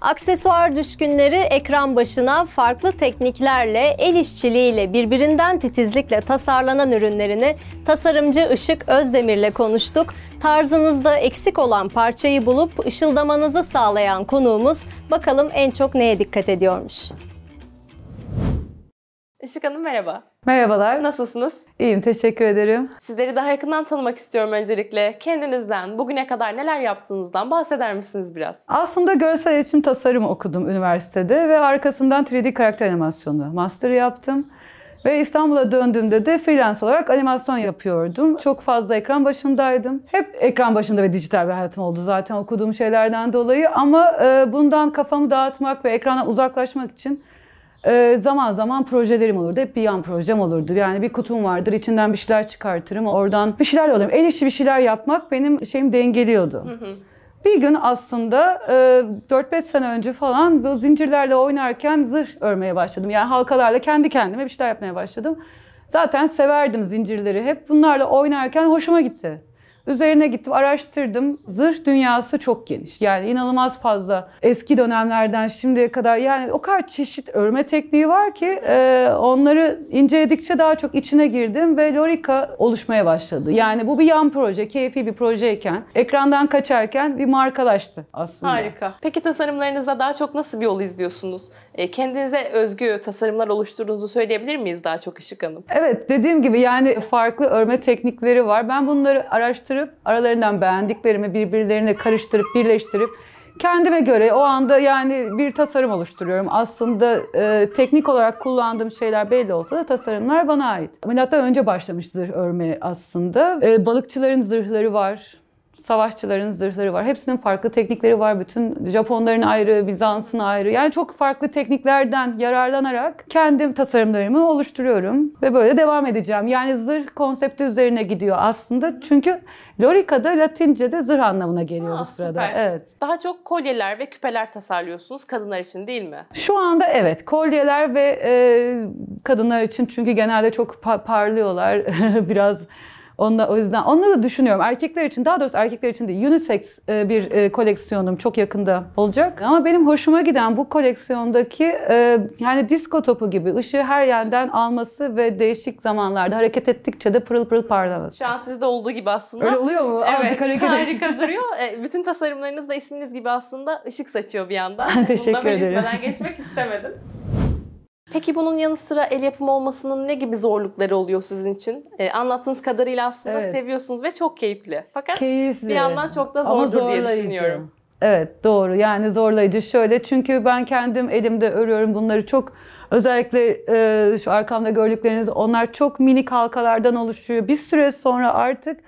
Aksesuar düşkünleri ekran başına farklı tekniklerle, el işçiliğiyle, birbirinden titizlikle tasarlanan ürünlerini tasarımcı Işık Özdemir'le konuştuk. Tarzınızda eksik olan parçayı bulup ışıldamanızı sağlayan konuğumuz bakalım en çok neye dikkat ediyormuş. Işık Hanım merhaba. Merhabalar. Nasılsınız? İyiyim, teşekkür ederim. Sizleri daha yakından tanımak istiyorum öncelikle. Kendinizden, bugüne kadar neler yaptığınızdan bahseder misiniz biraz? Aslında görsel iletişim tasarımı okudum üniversitede ve arkasından 3D karakter animasyonu master yaptım. Ve İstanbul'a döndüğümde de freelance olarak animasyon yapıyordum. Çok fazla ekran başındaydım. Hep ekran başında ve dijital bir hayatım oldu zaten okuduğum şeylerden dolayı. Ama e, bundan kafamı dağıtmak ve ekrana uzaklaşmak için ee, zaman zaman projelerim olurdu. Hep bir yan projem olurdu. Yani bir kutum vardır. içinden bir şeyler çıkartırım. Oradan bir şeyler alırım. El işi bir şeyler yapmak benim şeyim dengeliyordu. Bir gün aslında e, 4-5 sene önce falan bu zincirlerle oynarken zırh örmeye başladım. Yani halkalarla kendi kendime bir şeyler yapmaya başladım. Zaten severdim zincirleri hep. Bunlarla oynarken hoşuma gitti. Üzerine gittim, araştırdım. Zırh dünyası çok geniş. Yani inanılmaz fazla. Eski dönemlerden şimdiye kadar yani o kadar çeşit örme tekniği var ki e, onları inceledikçe daha çok içine girdim ve Lorica oluşmaya başladı. Yani bu bir yan proje, keyfi bir projeyken, ekrandan kaçarken bir markalaştı aslında. Harika. Peki tasarımlarınızda daha çok nasıl bir yol izliyorsunuz? E, kendinize özgü tasarımlar oluşturduğunuzu söyleyebilir miyiz daha çok Işık Hanım? Evet, dediğim gibi yani farklı örme teknikleri var. Ben bunları araştırıyorum çıkarıp aralarından beğendiklerimi birbirlerine karıştırıp birleştirip kendime göre o anda yani bir tasarım oluşturuyorum. Aslında e, teknik olarak kullandığım şeyler belli olsa da tasarımlar bana ait. Milattan önce başlamış zırh örmeye aslında. E, balıkçıların zırhları var savaşçıların zırhları var. Hepsinin farklı teknikleri var. Bütün Japonların ayrı, Bizans'ın ayrı. Yani çok farklı tekniklerden yararlanarak kendim tasarımlarımı oluşturuyorum ve böyle devam edeceğim. Yani zırh konsepti üzerine gidiyor aslında. Çünkü Lorika'da Latince'de zırh anlamına geliyor Aa, bu ah, sırada. Süper. Evet. Daha çok kolyeler ve küpeler tasarlıyorsunuz kadınlar için değil mi? Şu anda evet. Kolyeler ve e, kadınlar için çünkü genelde çok pa- parlıyorlar. Biraz Onunla, o yüzden onunla da düşünüyorum. Erkekler için daha doğrusu erkekler için de unisex e, bir e, koleksiyonum çok yakında olacak. Ama benim hoşuma giden bu koleksiyondaki e, yani disko topu gibi ışığı her yerden alması ve değişik zamanlarda hareket ettikçe de pırıl pırıl parlaması. Şu an sizde olduğu gibi aslında. Öyle oluyor mu? Evet. Azıcık hareket harika duruyor. Bütün tasarımlarınız da isminiz gibi aslında ışık saçıyor bir yandan. Teşekkür Bunu da ederim. geçmek istemedim. Peki bunun yanı sıra el yapımı olmasının ne gibi zorlukları oluyor sizin için? Ee, anlattığınız kadarıyla aslında evet. seviyorsunuz ve çok keyifli. Fakat keyifli. bir yandan çok da zordur diye düşünüyorum. Evet doğru yani zorlayıcı şöyle çünkü ben kendim elimde örüyorum bunları çok özellikle e, şu arkamda gördükleriniz onlar çok minik halkalardan oluşuyor. Bir süre sonra artık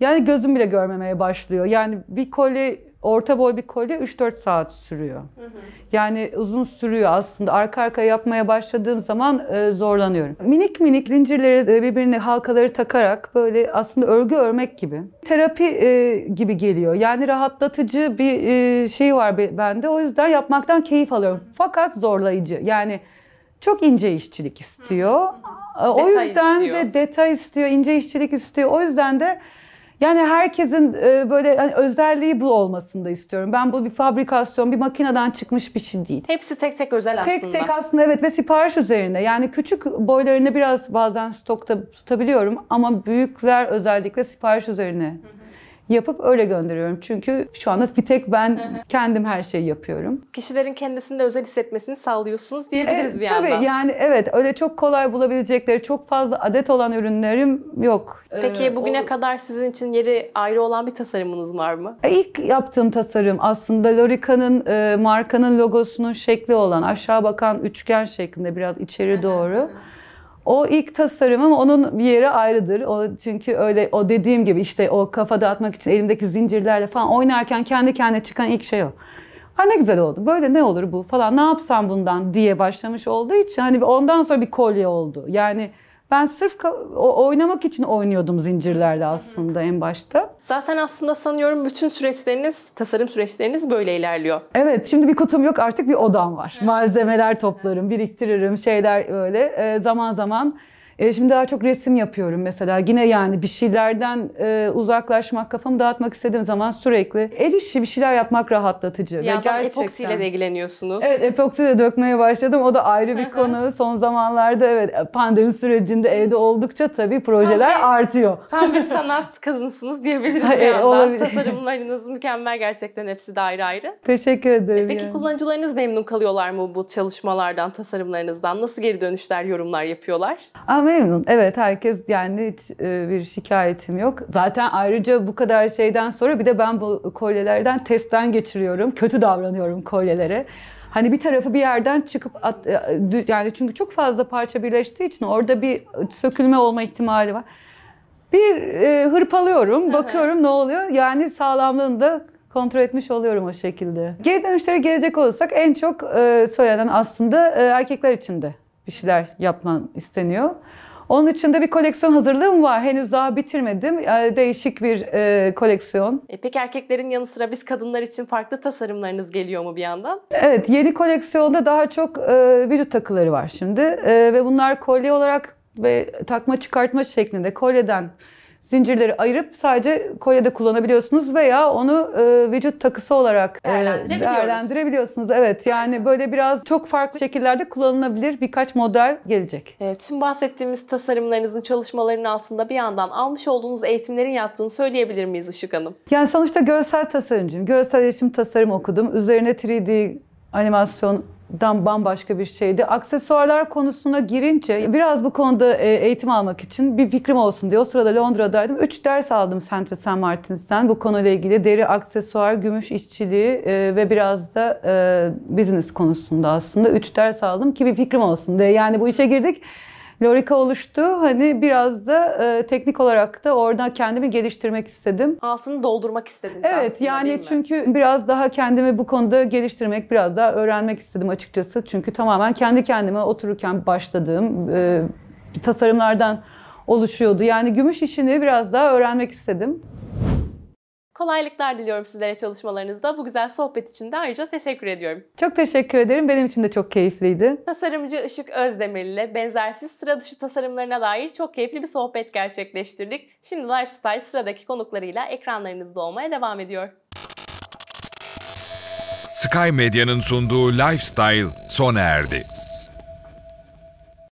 yani gözüm bile görmemeye başlıyor. Yani bir kolye orta boy bir kolye 3-4 saat sürüyor. Hı hı. Yani uzun sürüyor aslında. Arka arka yapmaya başladığım zaman e, zorlanıyorum. Minik minik zincirleri e, birbirine halkaları takarak böyle aslında örgü örmek gibi. Terapi e, gibi geliyor. Yani rahatlatıcı bir e, şey var bende. O yüzden yapmaktan keyif alıyorum. Fakat zorlayıcı. Yani çok ince işçilik istiyor. Hı hı. E, o detay yüzden istiyor. de detay istiyor, ince işçilik istiyor. O yüzden de yani herkesin e, böyle hani, özelliği bu olmasını da istiyorum. Ben bu bir fabrikasyon, bir makineden çıkmış bir şey değil. Hepsi tek tek özel aslında. Tek tek aslında evet ve sipariş üzerine. Yani küçük boylarını biraz bazen stokta tutabiliyorum ama büyükler özellikle sipariş üzerine yapıp öyle gönderiyorum. Çünkü şu anda bir tek ben kendim her şeyi yapıyorum. Kişilerin kendisini de özel hissetmesini sağlıyorsunuz diyebiliriz e, bir tabii, yandan. Tabii yani evet öyle çok kolay bulabilecekleri çok fazla adet olan ürünlerim yok. Peki ee, bugüne o... kadar sizin için yeri ayrı olan bir tasarımınız var mı? E, ilk yaptığım tasarım aslında Lorica'nın e, markanın logosunun şekli olan aşağı bakan üçgen şeklinde biraz içeri doğru. O ilk tasarımım onun bir yeri ayrıdır. O çünkü öyle o dediğim gibi işte o kafa dağıtmak için elimdeki zincirlerle falan oynarken kendi kendine çıkan ilk şey o. Ha ne güzel oldu. Böyle ne olur bu falan. Ne yapsam bundan diye başlamış olduğu için hani ondan sonra bir kolye oldu. Yani ben sırf oynamak için oynuyordum zincirlerle aslında en başta. Zaten aslında sanıyorum bütün süreçleriniz, tasarım süreçleriniz böyle ilerliyor. Evet, şimdi bir kutum yok artık bir odam var. Malzemeler toplarım, biriktiririm, şeyler böyle zaman zaman e, şimdi daha çok resim yapıyorum mesela. Yine yani bir şeylerden e, uzaklaşmak, kafamı dağıtmak istediğim zaman sürekli el işi bir şeyler yapmak rahatlatıcı. Bir yandan gerçekten... epoksiyle de ilgileniyorsunuz. Evet epoksiyle dökmeye başladım. O da ayrı bir konu. Son zamanlarda evet e, pandemi sürecinde evde oldukça tabii projeler tam bir, artıyor. Tam bir sanat kadınısınız diyebiliriz Hayır, e, bir yandan. Olabilir. Tasarımlarınız mükemmel gerçekten hepsi de ayrı ayrı. Teşekkür ederim. E, peki yani. kullanıcılarınız memnun kalıyorlar mı bu çalışmalardan, tasarımlarınızdan? Nasıl geri dönüşler, yorumlar yapıyorlar? Ama memnun. Evet herkes yani hiç e, bir şikayetim yok. Zaten ayrıca bu kadar şeyden sonra bir de ben bu kolyelerden testten geçiriyorum. Kötü davranıyorum kolyelere. Hani bir tarafı bir yerden çıkıp at, e, yani çünkü çok fazla parça birleştiği için orada bir sökülme olma ihtimali var. Bir e, hırpalıyorum, bakıyorum ne oluyor. Yani sağlamlığında kontrol etmiş oluyorum o şekilde. Geri dönüşlere gelecek olursak en çok e, söylenen aslında e, erkekler içinde bir şeyler yapman isteniyor. Onun için de bir koleksiyon hazırlığım var. Henüz daha bitirmedim. Ee, değişik bir e, koleksiyon. E peki erkeklerin yanı sıra biz kadınlar için farklı tasarımlarınız geliyor mu bir yandan? Evet, yeni koleksiyonda daha çok e, vücut takıları var şimdi. E, ve bunlar kolye olarak ve takma çıkartma şeklinde kolyeden zincirleri ayırıp sadece kolyede kullanabiliyorsunuz veya onu e, vücut takısı olarak e, değerlendirebiliyorsunuz. Evet yani böyle biraz çok farklı şekillerde kullanılabilir birkaç model gelecek. Evet, tüm bahsettiğimiz tasarımlarınızın çalışmalarının altında bir yandan almış olduğunuz eğitimlerin yattığını söyleyebilir miyiz Işık Hanım? Yani sonuçta görsel tasarımcıyım. Görsel iletişim tasarım okudum. Üzerine 3D animasyondan bambaşka bir şeydi. Aksesuarlar konusuna girince biraz bu konuda e, eğitim almak için bir fikrim olsun diye o sırada Londra'daydım. Üç ders aldım Central Saint Martins'ten bu konuyla ilgili deri aksesuar, gümüş işçiliği e, ve biraz da e, business konusunda aslında üç ders aldım ki bir fikrim olsun diye. Yani bu işe girdik lorika oluştu. Hani biraz da e, teknik olarak da oradan kendimi geliştirmek istedim. Altını doldurmak istedin. Evet aslında, yani çünkü biraz daha kendimi bu konuda geliştirmek, biraz daha öğrenmek istedim açıkçası. Çünkü tamamen kendi kendime otururken başladığım e, tasarımlardan oluşuyordu. Yani gümüş işini biraz daha öğrenmek istedim. Kolaylıklar diliyorum sizlere çalışmalarınızda. Bu güzel sohbet için de ayrıca teşekkür ediyorum. Çok teşekkür ederim. Benim için de çok keyifliydi. Tasarımcı Işık Özdemir ile benzersiz sıra dışı tasarımlarına dair çok keyifli bir sohbet gerçekleştirdik. Şimdi Lifestyle sıradaki konuklarıyla ekranlarınızda olmaya devam ediyor. Sky Medya'nın sunduğu Lifestyle sona erdi.